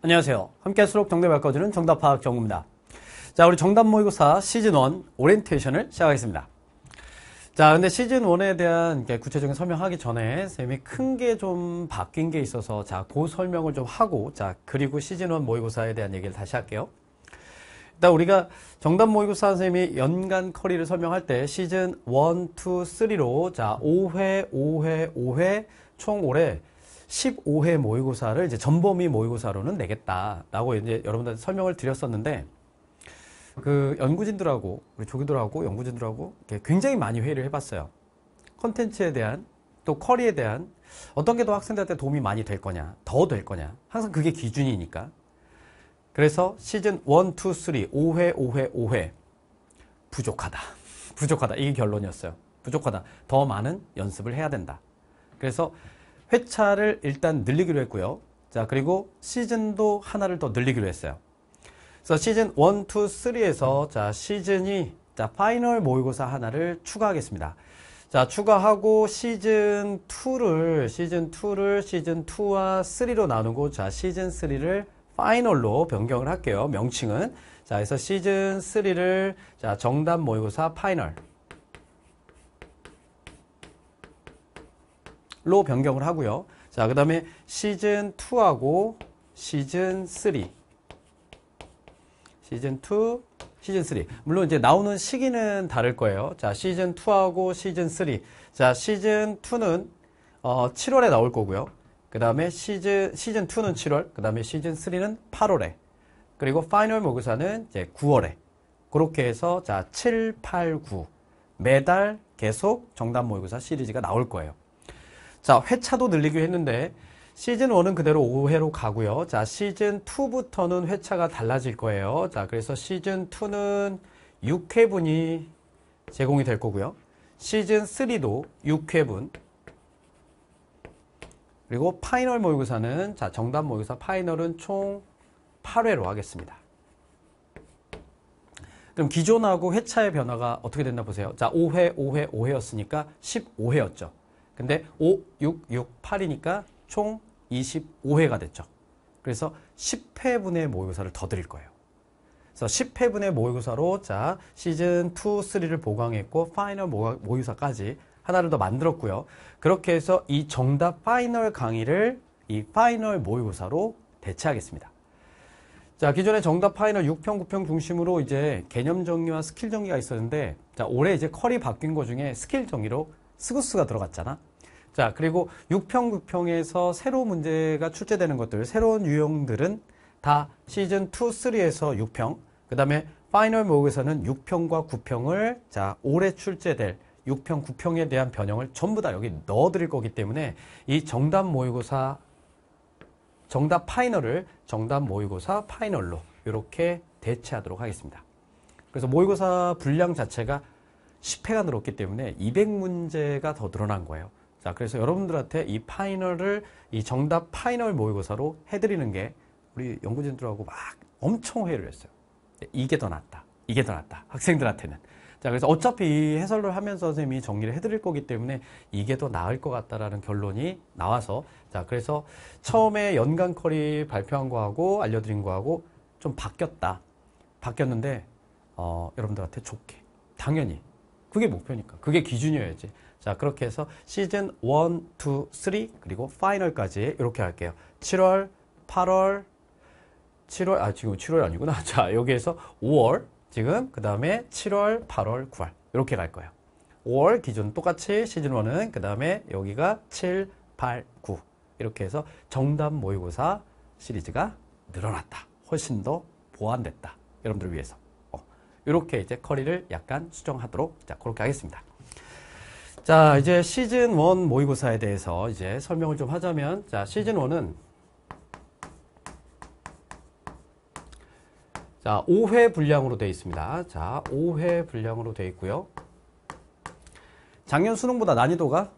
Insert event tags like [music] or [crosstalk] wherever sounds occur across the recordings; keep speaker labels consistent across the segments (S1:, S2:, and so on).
S1: 안녕하세요. 함께 할 수록 정답 바꿔주는 정답 파악 정구입니다. 자, 우리 정답 모의고사 시즌 1 오리엔테이션을 시작하겠습니다. 자, 근데 시즌 1에 대한 구체적인 설명하기 전에 쌤이 큰 게 좀 바뀐 게 있어서 자, 그 설명을 좀 하고 자, 그리고 시즌 1 모의고사에 대한 얘기를 다시 할게요. 일단 우리가 정답 모의고사 선생님이 연간 커리를 설명할 때 시즌 1, 2, 3로 자, 5회, 5회, 5회 총 올해 15회 모의고사를 이제 전범위 모의고사로는 내겠다라고 이제 여러분들한테 설명을 드렸었는데 그 연구진들하고 우리 조교들하고 연구진들하고 굉장히 많이 회의를 해봤어요. 컨텐츠에 대한 또 커리에 대한 어떤 게 더 학생들한테 도움이 많이 될 거냐, 더 될 거냐. 항상 그게 기준이니까. 그래서 시즌 1, 2, 3, 5회, 5회, 5회. 부족하다. [laughs] 부족하다. 이게 결론이었어요. 부족하다. 더 많은 연습을 해야 된다. 그래서 회차를 일단 늘리기로 했고요. 자, 그리고 시즌도 하나를 더 늘리기로 했어요. 그래서 시즌 1, 2, 3에서 자, 시즌이 자, 파이널 모의고사 하나를 추가하겠습니다. 자, 추가하고 시즌 2를 시즌 2를 시즌 2와 3로 나누고 자, 시즌 3를 파이널로 변경을 할게요. 명칭은. 자, 그래서 시즌 3를 자, 정답 모의고사 파이널 로 변경을 하고요. 자, 그 다음에 시즌 2하고 시즌 3. 시즌 2, 시즌 3. 물론 이제 나오는 시기는 다를 거예요. 자, 시즌 2하고 시즌 3. 자, 시즌 2는 어, 7월에 나올 거고요. 그 다음에 시즌, 시즌 2는 7월, 그 다음에 시즌 3는 8월에. 그리고 파이널 모의사는 이제 9월에. 그렇게 해서 자, 7, 8, 9. 매달 계속 정답 모의고사 시리즈가 나올 거예요. 자, 회차도 늘리기로 했는데 시즌 1은 그대로 5회로 가고요. 자, 시즌 2부터는 회차가 달라질 거예요. 자, 그래서 시즌 2는 6회분이 제공이 될 거고요. 시즌 3도 6회분. 그리고 파이널 모의고사는 자, 정답 모의고사 파이널은 총 8회로 하겠습니다. 그럼 기존하고 회차의 변화가 어떻게 됐나 보세요. 자, 5회, 5회, 5회였으니까 15회였죠. 근데 5, 6, 6, 8이니까 총 25회가 됐죠. 그래서 10회분의 모의고사를 더 드릴 거예요. 그래서 10회분의 모의고사로 자 시즌 2, 3를 보강했고 파이널 모의고사까지 하나를 더 만들었고요. 그렇게 해서 이 정답 파이널 강의를 이 파이널 모의고사로 대체하겠습니다. 자, 기존의 정답 파이널 6평, 9평 중심으로 이제 개념 정리와 스킬 정리가 있었는데, 자, 올해 이제 컬이 바뀐 것 중에 스킬 정리로 스구스가 들어갔잖아. 자, 그리고 6평, 9평에서 새로 문제가 출제되는 것들, 새로운 유형들은 다 시즌 2, 3에서 6평, 그 다음에 파이널 모에서는 6평과 9평을 자, 올해 출제될 6평, 9평에 대한 변형을 전부 다 여기 넣어드릴 거기 때문에 이 정답 모의고사, 정답 파이널을 정답 모의고사 파이널로 이렇게 대체하도록 하겠습니다. 그래서 모의고사 분량 자체가 10회가 늘었기 때문에 200문제가 더 늘어난 거예요. 자, 그래서 여러분들한테 이 파이널을 이 정답 파이널 모의고사로 해드리는 게 우리 연구진들하고 막 엄청 회의를 했어요. 네, 이게 더 낫다. 이게 더 낫다. 학생들한테는. 자, 그래서 어차피 해설을 하면서 선생님이 정리를 해드릴 거기 때문에 이게 더 나을 것 같다라는 결론이 나와서 자, 그래서 처음에 연간 커리 발표한 거하고 알려드린 거하고 좀 바뀌었다. 바뀌었는데, 어, 여러분들한테 좋게. 당연히. 그게 목표니까. 그게 기준이어야지. 자, 그렇게 해서 시즌 1, 2, 3 그리고 파이널까지 이렇게 할게요. 7월, 8월, 7월 아 지금 7월 아니구나. [laughs] 자, 여기에서 5월 지금 그다음에 7월, 8월, 9월 이렇게 갈 거예요. 5월 기준 똑같이 시즌 1은 그다음에 여기가 7, 8, 9 이렇게 해서 정답 모의고사 시리즈가 늘어났다. 훨씬 더 보완됐다. 여러분들을 위해서. 어, 이렇게 이제 커리를 약간 수정하도록 자, 그렇게 하겠습니다. 자, 이제 시즌 1 모의고사에 대해서 이제 설명을 좀 하자면, 자, 시즌 1은 자, 5회 분량으로 되어 있습니다. 자, 5회 분량으로 되어 있고요. 작년 수능보다 난이도가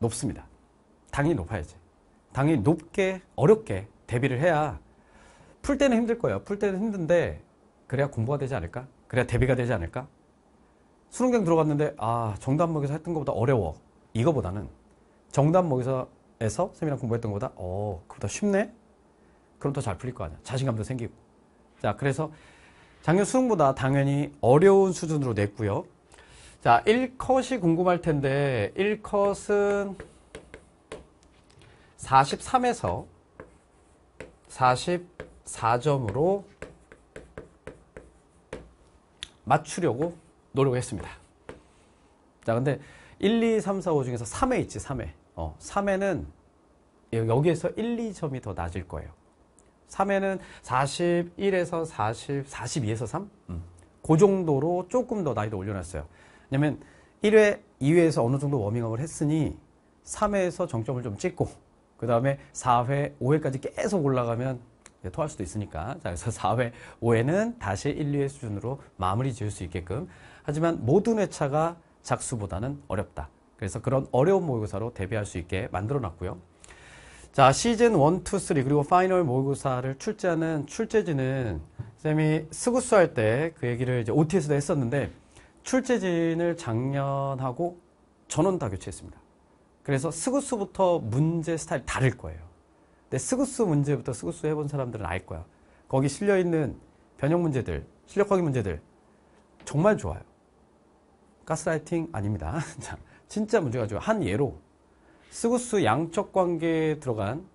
S1: 높습니다. 당연히 높아야지. 당연히 높게, 어렵게 대비를 해야 풀 때는 힘들 거예요. 풀 때는 힘든데 그래야 공부가 되지 않을까? 그래야 대비가 되지 않을까? 수능장 들어갔는데 아 정답목에서 했던 것보다 어려워 이거보다는 정답목에서 쌤이랑 공부했던 것보다 어 그보다 쉽네 그럼 더 잘 풀릴 거 아니야 자신감도 생기고 자 그래서 작년 수능보다 당연히 어려운 수준으로 냈고요 자 1컷이 궁금할 텐데 1컷은 43에서 44점으로 맞추려고 노력했습니다. 자, 근데 1, 2, 3, 4, 5 중에서 3회 있지, 3회. 어, 3회는 여기에서 1, 2점이 더 낮을 거예요. 3회는 41에서 40, 42에서 3? 음. 그 정도로 조금 더나이도 올려놨어요. 왜냐면 1회, 2회에서 어느 정도 워밍업을 했으니 3회에서 정점을 좀 찍고 그 다음에 4회, 5회까지 계속 올라가면 토할 수도 있으니까 자 그래서 4회, 5회는 다시 1, 2회 수준으로 마무리 지을 수 있게끔 하지만 모든 회차가 작수보다는 어렵다. 그래서 그런 어려운 모의고사로 대비할 수 있게 만들어 놨고요. 자, 시즌 1, 2, 3 그리고 파이널 모의고사를 출제하는 출제진은 쌤이 스구수 할때 그 얘기를 이제 o t s 도 했었는데 출제진을 작년하고 전원 다 교체했습니다. 그래서 스구수부터 문제 스타일 다를 거예요. 근데 스구수 문제부터 스구수 해본 사람들은 알 거야. 거기 실려있는 변형 문제들, 실력 확인 문제들 정말 좋아요. 가스라이팅 아닙니다. [laughs] 진짜 문제가 죠한 예로 스구스 양적 관계에 들어간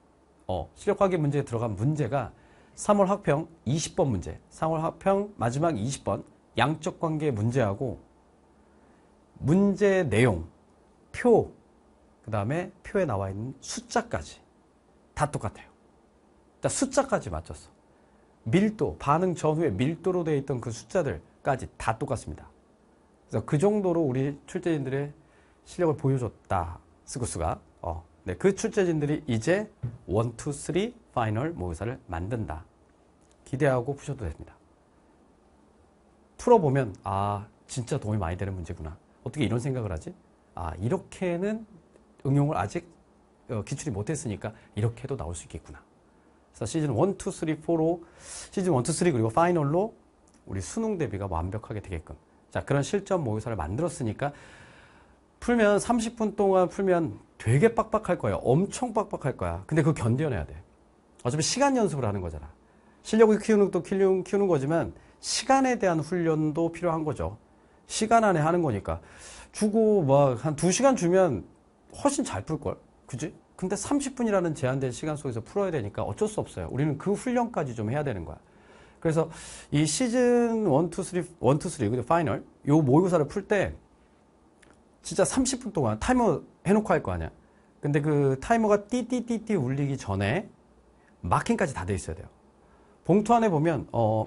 S1: 어, 실력 관계 문제에 들어간 문제가 3월 학평 20번 문제, 3월 학평 마지막 20번 양적 관계 문제하고 문제 내용, 표, 그 다음에 표에 나와 있는 숫자까지 다 똑같아요. 자, 숫자까지 맞췄어. 밀도, 반응 전후에 밀도로 되어 있던 그 숫자들까지 다 똑같습니다. 그래서 그 정도로 우리 출제진들의 실력을 보여줬다. 스구스가 어. 네, 그 출제진들이 이제 1, 2, 3 파이널 모의사를 만든다. 기대하고 푸셔도 됩니다. 풀어보면 아 진짜 도움이 많이 되는 문제구나. 어떻게 이런 생각을 하지? 아 이렇게는 응용을 아직 어, 기출이 못했으니까 이렇게도 나올 수 있겠구나. 그래서 시즌 1, 2, 3, 4로 시즌 1, 2, 3 그리고 파이널로 우리 수능 대비가 완벽하게 되게끔 자, 그런 실전 모의사를 만들었으니까 풀면 30분 동안 풀면 되게 빡빡할 거예요. 엄청 빡빡할 거야. 근데 그거 견뎌내야 돼. 어차피 시간 연습을 하는 거잖아. 실력을 키우는 것도 키우는, 키우는 거지만 시간에 대한 훈련도 필요한 거죠. 시간 안에 하는 거니까. 주고 막한 2시간 주면 훨씬 잘 풀걸? 그지? 근데 30분이라는 제한된 시간 속에서 풀어야 되니까 어쩔 수 없어요. 우리는 그 훈련까지 좀 해야 되는 거야. 그래서 이 시즌 1, 2, 3, 1, 2, 3, 그죠? 파이널. 요 모의고사를 풀 때 진짜 30분 동안 타이머 해놓고 할 거 아니야. 근데 그 타이머가 띠띠띠띠 울리기 전에 마킹까지 다 돼 있어야 돼요. 봉투 안에 보면, 어,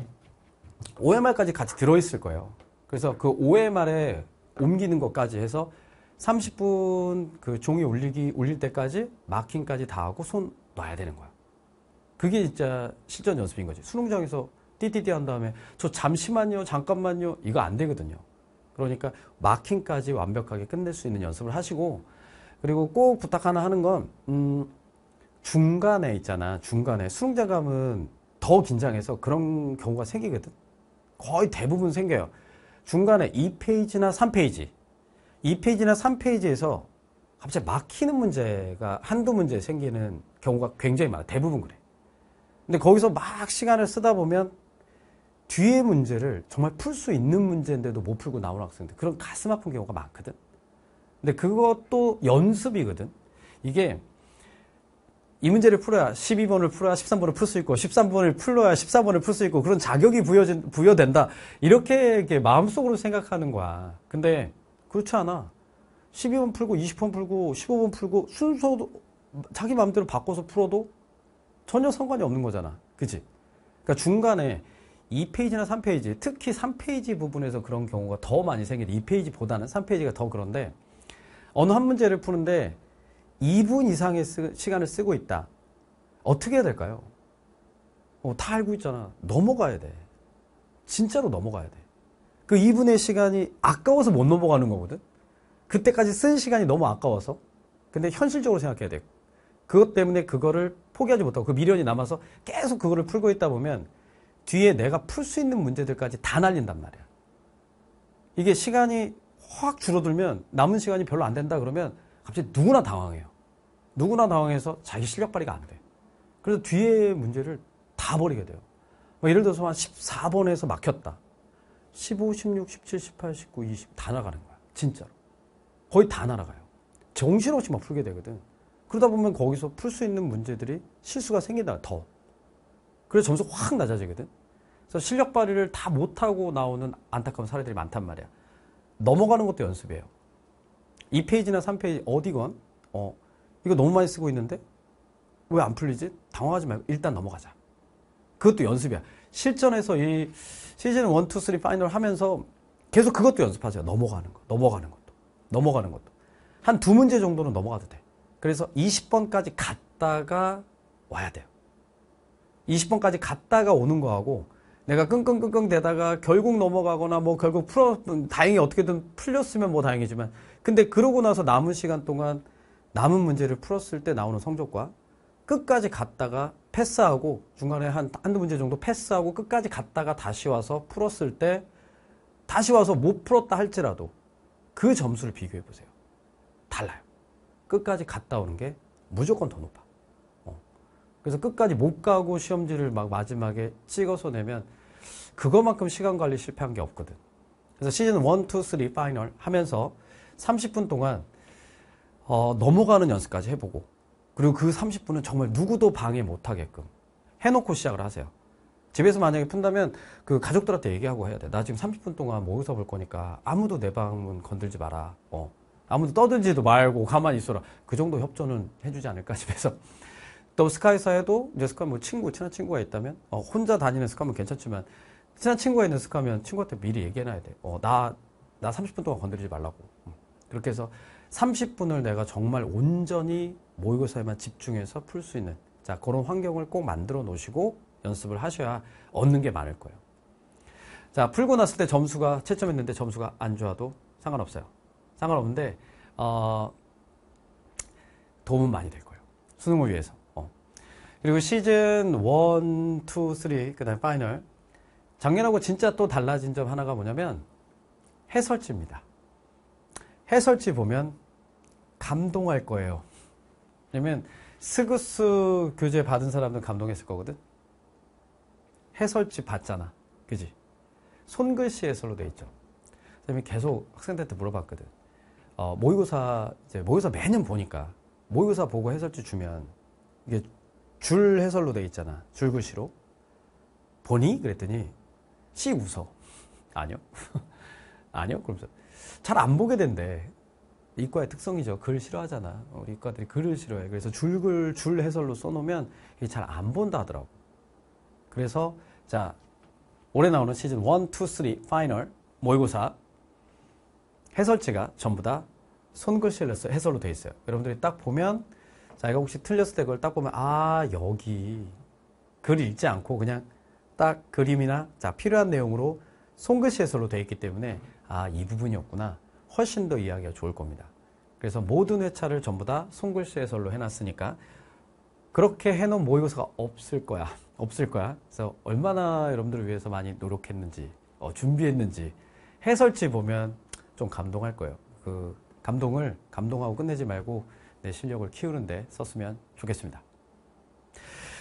S1: OMR까지 같이 들어있을 거예요. 그래서 그 OMR에 옮기는 것까지 해서 30분 그 종이 울리기, 울릴 때까지 마킹까지 다 하고 손 놔야 되는 거야. 그게 진짜 실전 연습인 거지. 수능장에서 띠디디 한 다음에 저 잠시만요, 잠깐만요 이거 안 되거든요. 그러니까 마킹까지 완벽하게 끝낼 수 있는 연습을 하시고 그리고 꼭 부탁 하나 하는 건 음, 중간에 있잖아. 중간에 수능자감은 더 긴장해서 그런 경우가 생기거든. 거의 대부분 생겨요. 중간에 2페이지나 3페이지 2페이지나 3페이지에서 갑자기 막히는 문제가 한두 문제 생기는 경우가 굉장히 많아요. 대부분 그래. 근데 거기서 막 시간을 쓰다 보면 뒤에 문제를 정말 풀 수 있는 문제인데도 못 풀고 나오는 학생들 그런 가슴 아픈 경우가 많거든. 근데 그것도 연습이거든. 이게 이 문제를 풀어야 12번을 풀어야 13번을 풀 수 있고 13번을 풀어야 14번을 풀 수 있고 그런 자격이 부여진, 부여된다. 이렇게, 이렇게 마음속으로 생각하는 거야. 근데 그렇지 않아. 12번 풀고 20번 풀고 15번 풀고 순서도 자기 마음대로 바꿔서 풀어도 전혀 상관이 없는 거잖아. 그지 그러니까 중간에 2페이지나 3페이지, 특히 3페이지 부분에서 그런 경우가 더 많이 생겨요. 2페이지보다는 3페이지가 더 그런데 어느 한 문제를 푸는데 2분 이상의 쓰, 시간을 쓰고 있다. 어떻게 해야 될까요? 어, 다 알고 있잖아. 넘어가야 돼. 진짜로 넘어가야 돼. 그 2분의 시간이 아까워서 못 넘어가는 거거든. 그때까지 쓴 시간이 너무 아까워서. 근데 현실적으로 생각해야 돼. 그것 때문에 그거를 포기하지 못하고 그 미련이 남아서 계속 그거를 풀고 있다 보면 뒤에 내가 풀 수 있는 문제들까지 다 날린단 말이야. 이게 시간이 확 줄어들면 남은 시간이 별로 안 된다 그러면 갑자기 누구나 당황해요. 누구나 당황해서 자기 실력 발휘가 안 돼. 그래서 뒤에 문제를 다 버리게 돼요. 뭐 예를 들어서 한 14번에서 막혔다. 15, 16, 17, 18, 19, 20 다 나가는 거야. 진짜로. 거의 다 날아가요. 정신없이 막 풀게 되거든. 그러다 보면 거기서 풀 수 있는 문제들이 실수가 생긴다. 더. 그래서 점수 확 낮아지거든. 그래서 실력 발휘를 다 못하고 나오는 안타까운 사례들이 많단 말이야. 넘어가는 것도 연습이에요. 2페이지나 3페이지 어디건 어 이거 너무 많이 쓰고 있는데 왜 안 풀리지? 당황하지 말고 일단 넘어가자. 그것도 연습이야. 실전에서 이 시즌 1, 2, 3 파이널 하면서 계속 그것도 연습하세요. 넘어가는 거, 넘어가는 것도, 넘어가는 것도. 한 두 문제 정도는 넘어가도 돼. 그래서 20번까지 갔다가 와야 돼요. 20번까지 갔다가 오는 거하고 내가 끙끙끙끙 대다가 결국 넘어가거나 뭐 결국 풀어 다행히 어떻게든 풀렸으면 뭐 다행이지만 근데 그러고 나서 남은 시간 동안 남은 문제를 풀었을 때 나오는 성적과 끝까지 갔다가 패스하고 중간에 한 한두 문제 정도 패스하고 끝까지 갔다가 다시 와서 풀었을 때 다시 와서 못 풀었다 할지라도 그 점수를 비교해 보세요. 달라요. 끝까지 갔다 오는 게 무조건 더 높아. 그래서 끝까지 못 가고 시험지를 막 마지막에 찍어서 내면 그것만큼 시간 관리 실패한 게 없거든. 그래서 시즌 1, 2, 3 파이널 하면서 30분 동안 어, 넘어가는 연습까지 해보고 그리고 그 30분은 정말 누구도 방해 못하게끔 해놓고 시작을 하세요. 집에서 만약에 푼다면 그 가족들한테 얘기하고 해야 돼. 나 지금 30분 동안 모여서 볼 거니까 아무도 내 방문 건들지 마라. 어. 아무도 떠들지도 말고 가만히 있어라. 그 정도 협조는 해주지 않을까 [laughs] 집에서. 또 스카이사에도 이제 스카 뭐 친구 친한 친구가 있다면 어, 혼자 다니는 스카면 괜찮지만 친한 친구가 있는 스카면 친구한테 미리 얘기해놔야 돼. 어, 나, 나 30분 동안 건드리지 말라고. 음. 그렇게 해서 30분을 내가 정말 온전히 모의고사에만 집중해서 풀 수 있는 자 그런 환경을 꼭 만들어 놓으시고 연습을 하셔야 얻는 게 많을 거예요. 자 풀고 났을 때 점수가 채점했는데 점수가 안 좋아도 상관없어요. 상관없는데 어, 도움은 많이 될 거예요. 수능을 위해서. 그리고 시즌 1, 2, 3, 그 다음에 파이널. 작년하고 진짜 또 달라진 점 하나가 뭐냐면 해설지입니다. 해설지 보면 감동할 거예요. 왜냐면 스그스 교재 받은 사람들 감동했을 거거든. 해설지 봤잖아. 그지? 손글씨 해설로 돼 있죠. 선생님이 계속 학생들한테 물어봤거든. 어, 모의고사, 이제 모의고사 매년 보니까 모의고사 보고 해설지 주면 이게 줄 해설로 돼 있잖아. 줄글씨로. 보니? 그랬더니 씨 웃어. [laughs] 아니요. [laughs] 아니요. 그러면서 잘 안 보게 된대. 이과의 특성이죠. 글 싫어하잖아. 우리 이과들이 글을 싫어해. 그래서 줄글, 줄 해설로 써놓으면 잘 안 본다 하더라고. 그래서 자, 올해 나오는 시즌 1, 2, 3 파이널 모의고사 해설지가 전부 다 손글씨를 해설로 돼 있어요. 여러분들이 딱 보면 자이가 혹시 틀렸을 때 그걸 딱 보면 아 여기 글을 읽지 않고 그냥 딱 그림이나 자 필요한 내용으로 손글씨 해설로 되어 있기 때문에 아 이 부분이었구나 훨씬 더 이해하기가 좋을 겁니다. 그래서 모든 회차를 전부 다 손글씨 해설로 해놨으니까 그렇게 해놓은 모의고사가 없을 거야. [laughs] 없을 거야. 그래서 얼마나 여러분들을 위해서 많이 노력했는지, 어, 준비했는지, 해설지 보면 좀 감동할 거예요. 그, 감동을, 감동하고 끝내지 말고 내 실력을 키우는데 썼으면 좋겠습니다.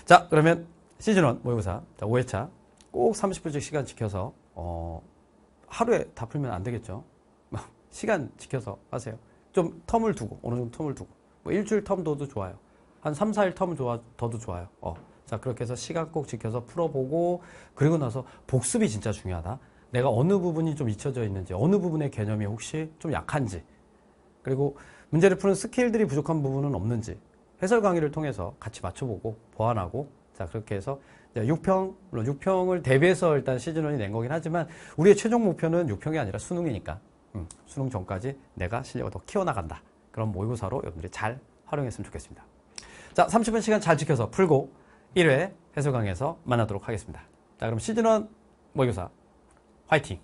S1: 자, 그러면 시즌1 모의고사 자, 5회차 꼭 30분씩 시간 지켜서 어, 하루에 다 풀면 안 되겠죠. [laughs] 시간 지켜서 하세요. 좀 텀을 두고 어느 정도 텀을 두고 뭐 일주일 텀도도 좋아요. 한 3, 4일 텀 좋아, 더도 좋아요. 어. 자, 그렇게 해서 시간 꼭 지켜서 풀어보고 그리고 나서 복습이 진짜 중요하다. 내가 어느 부분이 좀 잊혀져 있는지, 어느 부분의 개념이 혹시 좀 약한지, 그리고 문제를 푸는 스킬들이 부족한 부분은 없는지 해설 강의를 통해서 같이 맞춰보고 보완하고 자 그렇게 해서 6평 물론 6평을 대비해서 일단 시즌원이 낸 거긴 하지만 우리의 최종 목표는 6평이 아니라 수능이니까 음, 수능 전까지 내가 실력을 더 키워나간다 그런 모의고사로 여러분들이 잘 활용했으면 좋겠습니다 자 30분 시간 잘 지켜서 풀고 1회 해설 강의에서 만나도록 하겠습니다 자 그럼 시즌원 모의고사 화이팅